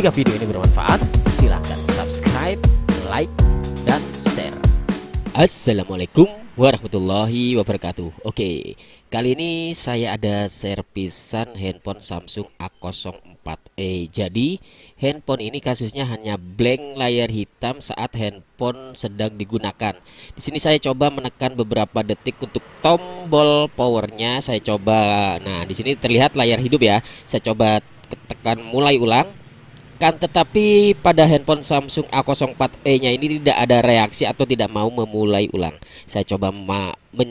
Jika video ini bermanfaat, silahkan subscribe, like, dan share. Assalamualaikum warahmatullahi wabarakatuh. Oke, kali ini saya ada servisan handphone Samsung A04e. Jadi, handphone ini kasusnya hanya blank layar hitam saat handphone sedang digunakan. Di sini saya coba menekan beberapa detik untuk tombol powernya. Saya coba. Nah, di sini terlihat layar hidup ya. Saya coba tekan mulai ulang akan tetapi pada handphone Samsung A04e-nya ini tidak ada reaksi atau tidak mau memulai ulang. Saya coba men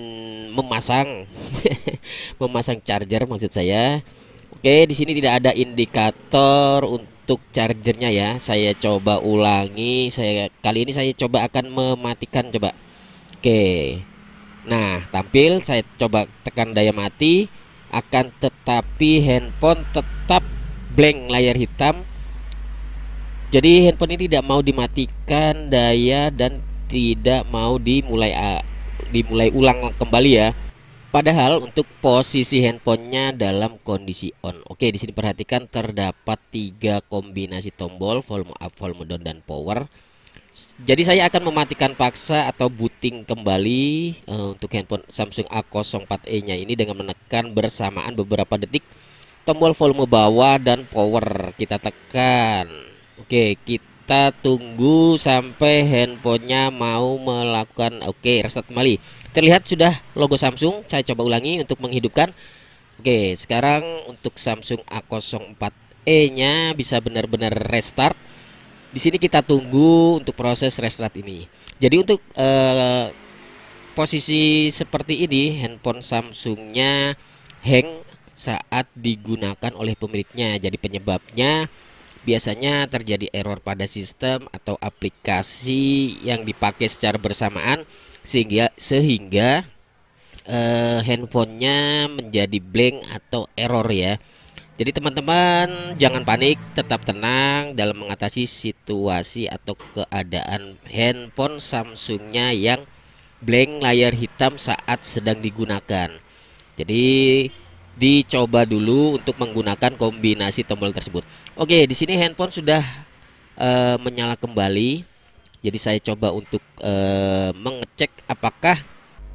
memasang memasang charger maksud saya. Oke, di sini tidak ada indikator untuk chargernya ya. Saya coba ulangi. Saya kali ini saya coba akan mematikan coba. Oke. Nah, tampil saya coba tekan daya mati akan tetapi handphone tetap blank layar hitam jadi handphone ini tidak mau dimatikan daya dan tidak mau dimulai ah, dimulai ulang kembali ya Padahal untuk posisi handphonenya dalam kondisi on. Oke, di sini perhatikan terdapat tiga kombinasi tombol volume up, volume down, dan power. Jadi saya akan mematikan paksa atau booting kembali uh, untuk handphone Samsung A04e-nya ini dengan menekan bersamaan beberapa detik tombol volume bawah dan power kita tekan. Oke, kita tunggu sampai handphonenya mau melakukan oke reset kembali. Terlihat sudah logo Samsung. Saya coba ulangi untuk menghidupkan. Oke, sekarang untuk Samsung A04e-nya bisa benar-benar restart. Di sini kita tunggu untuk proses restart ini. Jadi untuk eh, posisi seperti ini handphone Samsungnya hang saat digunakan oleh pemiliknya. Jadi penyebabnya biasanya terjadi error pada sistem atau aplikasi yang dipakai secara bersamaan sehingga sehingga uh, handphonenya menjadi blank atau error ya. Jadi teman-teman jangan panik, tetap tenang dalam mengatasi situasi atau keadaan handphone Samsungnya yang blank layar hitam saat sedang digunakan. Jadi dicoba dulu untuk menggunakan kombinasi tombol tersebut. Oke, di sini handphone sudah e, menyala kembali. Jadi saya coba untuk e, mengecek apakah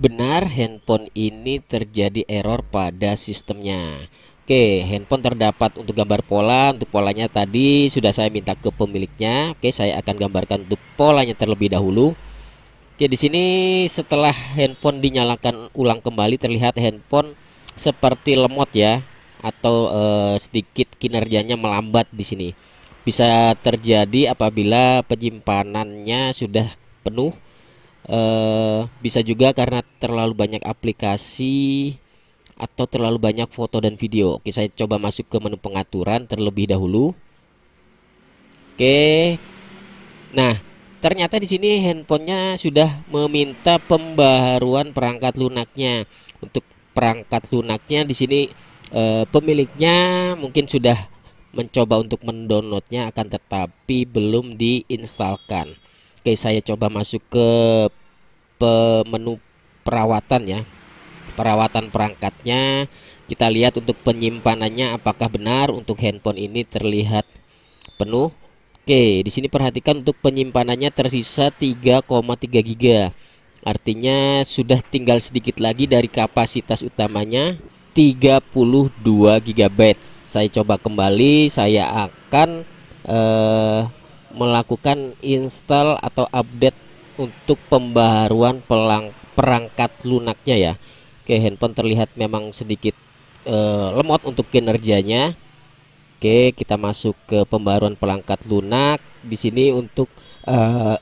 benar handphone ini terjadi error pada sistemnya. Oke, handphone terdapat untuk gambar pola. Untuk polanya tadi sudah saya minta ke pemiliknya. Oke, saya akan gambarkan untuk polanya terlebih dahulu. Oke, di sini setelah handphone dinyalakan ulang kembali terlihat handphone seperti lemot ya atau eh, sedikit kinerjanya melambat di sini. Bisa terjadi apabila penyimpanannya sudah penuh. Eh, bisa juga karena terlalu banyak aplikasi atau terlalu banyak foto dan video. Oke, saya coba masuk ke menu pengaturan terlebih dahulu. Oke. Nah, ternyata di sini handphonenya sudah meminta pembaruan perangkat lunaknya untuk perangkat lunaknya di sini e, pemiliknya mungkin sudah mencoba untuk mendownloadnya akan tetapi belum diinstalkan. Oke, saya coba masuk ke menu perawatan ya. Perawatan perangkatnya kita lihat untuk penyimpanannya apakah benar untuk handphone ini terlihat penuh. Oke, di sini perhatikan untuk penyimpanannya tersisa 3,3 giga. Artinya sudah tinggal sedikit lagi dari kapasitas utamanya 32 GB. Saya coba kembali, saya akan eh, melakukan install atau update untuk pembaruan pelang, perangkat lunaknya ya. Oke, handphone terlihat memang sedikit eh, lemot untuk kinerjanya. Oke, kita masuk ke pembaruan perangkat lunak. Di sini untuk eh,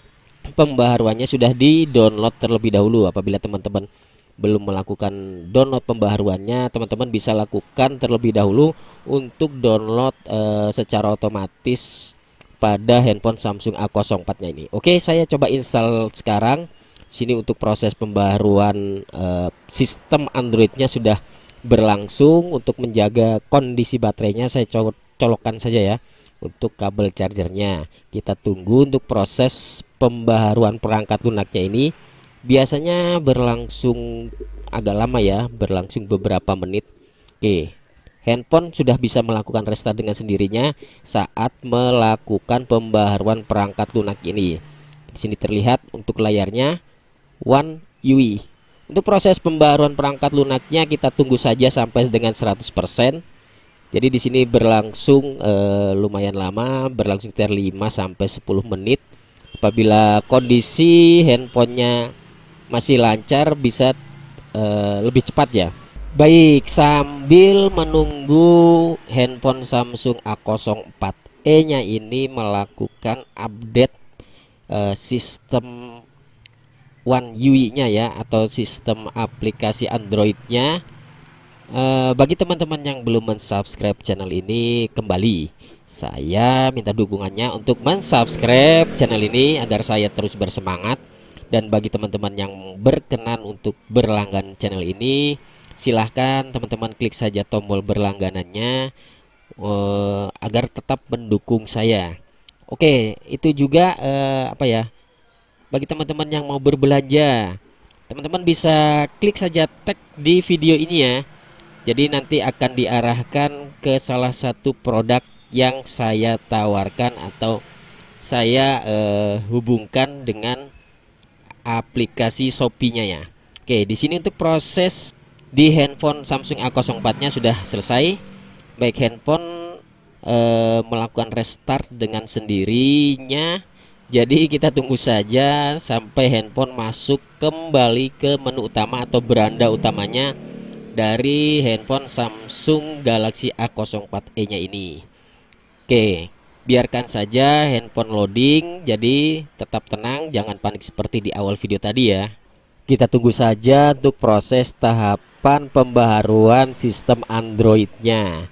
pembaharuannya sudah di-download terlebih dahulu. Apabila teman-teman belum melakukan download pembaharuannya, teman-teman bisa lakukan terlebih dahulu untuk download e, secara otomatis pada handphone Samsung A04-nya ini. Oke, saya coba install sekarang. Sini untuk proses pembaharuan e, sistem Androidnya sudah berlangsung untuk menjaga kondisi baterainya saya colokkan saja ya untuk kabel chargernya. Kita tunggu untuk proses pembaharuan perangkat lunaknya ini biasanya berlangsung agak lama ya, berlangsung beberapa menit. Oke, handphone sudah bisa melakukan restart dengan sendirinya saat melakukan pembaharuan perangkat lunak ini. Di sini terlihat untuk layarnya One UI. Untuk proses pembaruan perangkat lunaknya kita tunggu saja sampai dengan 100%. Jadi di sini berlangsung eh, lumayan lama, berlangsung sekitar 5 sampai 10 menit apabila kondisi handphonenya masih lancar bisa uh, lebih cepat ya baik sambil menunggu handphone Samsung A04e nya ini melakukan update uh, sistem One UI nya ya atau sistem aplikasi nya uh, eh, bagi teman-teman yang belum mensubscribe channel ini kembali saya minta dukungannya untuk mensubscribe channel ini agar saya terus bersemangat dan bagi teman-teman yang berkenan untuk berlangganan channel ini silahkan teman-teman klik saja tombol berlangganannya uh, agar tetap mendukung saya. Oke, itu juga uh, apa ya? Bagi teman-teman yang mau berbelanja, teman-teman bisa klik saja tag di video ini ya. Jadi nanti akan diarahkan ke salah satu produk yang saya tawarkan atau saya eh, hubungkan dengan aplikasi Shopee-nya ya. Oke, di sini untuk proses di handphone Samsung A04-nya sudah selesai. Baik handphone eh, melakukan restart dengan sendirinya. Jadi kita tunggu saja sampai handphone masuk kembali ke menu utama atau beranda utamanya dari handphone Samsung Galaxy A04e-nya ini. Oke, biarkan saja handphone loading, jadi tetap tenang, jangan panik seperti di awal video tadi ya. Kita tunggu saja untuk proses tahapan pembaharuan sistem Androidnya.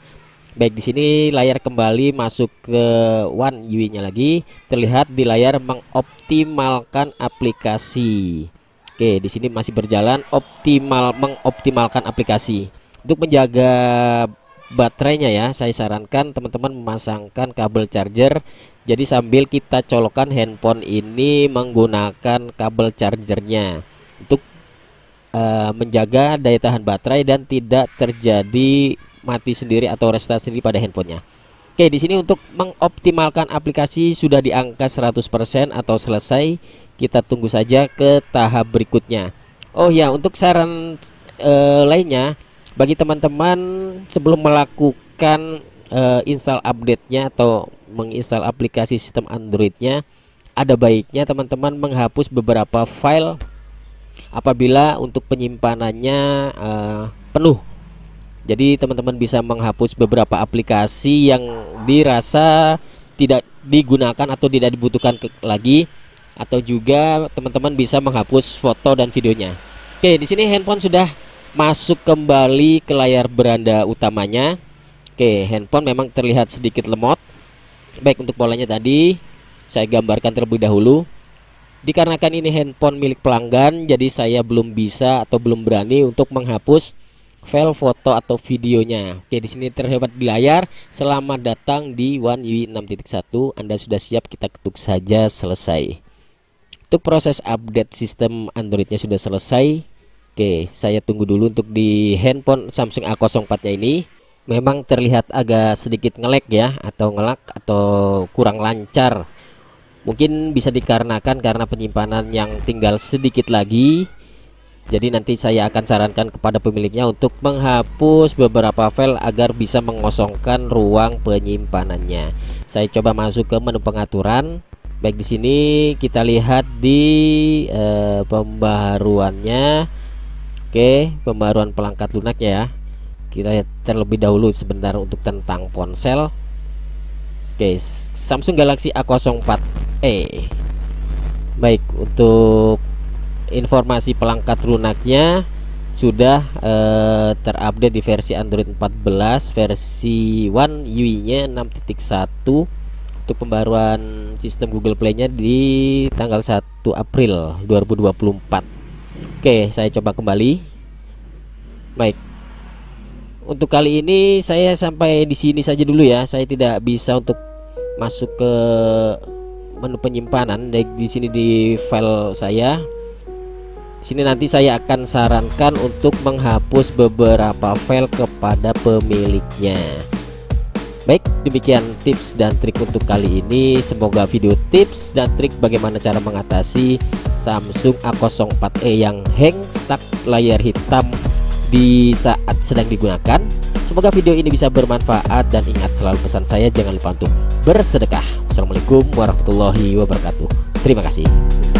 Baik, di sini layar kembali masuk ke One UI-nya lagi. Terlihat di layar mengoptimalkan aplikasi. Oke, di sini masih berjalan optimal mengoptimalkan aplikasi. Untuk menjaga baterainya ya saya sarankan teman-teman memasangkan kabel charger jadi sambil kita colokan handphone ini menggunakan kabel chargernya untuk uh, menjaga daya tahan baterai dan tidak terjadi mati sendiri atau restart sendiri pada handphonenya Oke di sini untuk mengoptimalkan aplikasi sudah di angka 100% atau selesai kita tunggu saja ke tahap berikutnya Oh ya untuk saran e, lainnya bagi teman-teman sebelum melakukan uh, install update-nya atau menginstal aplikasi sistem Android-nya, ada baiknya teman-teman menghapus beberapa file apabila untuk penyimpanannya uh, penuh. Jadi teman-teman bisa menghapus beberapa aplikasi yang dirasa tidak digunakan atau tidak dibutuhkan lagi atau juga teman-teman bisa menghapus foto dan videonya. Oke, di sini handphone sudah masuk kembali ke layar beranda utamanya. Oke, handphone memang terlihat sedikit lemot. Baik untuk polanya tadi saya gambarkan terlebih dahulu. Dikarenakan ini handphone milik pelanggan, jadi saya belum bisa atau belum berani untuk menghapus file foto atau videonya. Oke, di sini terhebat di layar. Selamat datang di One UI 6.1. Anda sudah siap kita ketuk saja selesai. Untuk proses update sistem Androidnya sudah selesai Oke saya tunggu dulu untuk di handphone Samsung A04 nya ini memang terlihat agak sedikit ngelek ya atau ngelak atau kurang lancar mungkin bisa dikarenakan karena penyimpanan yang tinggal sedikit lagi jadi nanti saya akan sarankan kepada pemiliknya untuk menghapus beberapa file agar bisa mengosongkan ruang penyimpanannya saya coba masuk ke menu pengaturan baik di sini kita lihat di eh, pembaharuannya Oke pembaruan pelangkat lunaknya ya kita lihat terlebih dahulu sebentar untuk tentang ponsel Oke Samsung Galaxy A04e baik untuk informasi pelangkat lunaknya sudah eh, terupdate di versi Android 14 versi One UI nya 6.1 untuk pembaruan sistem Google Play nya di tanggal 1 April 2024 Oke, saya coba kembali. Baik. Untuk kali ini saya sampai di sini saja dulu ya. Saya tidak bisa untuk masuk ke menu penyimpanan di sini di file saya. Sini nanti saya akan sarankan untuk menghapus beberapa file kepada pemiliknya. Baik, demikian tips dan trik untuk kali ini. Semoga video tips dan trik bagaimana cara mengatasi Samsung A04e yang hang stuck layar hitam di saat sedang digunakan Semoga video ini bisa bermanfaat dan ingat selalu pesan saya jangan lupa untuk bersedekah Assalamualaikum warahmatullahi wabarakatuh Terima kasih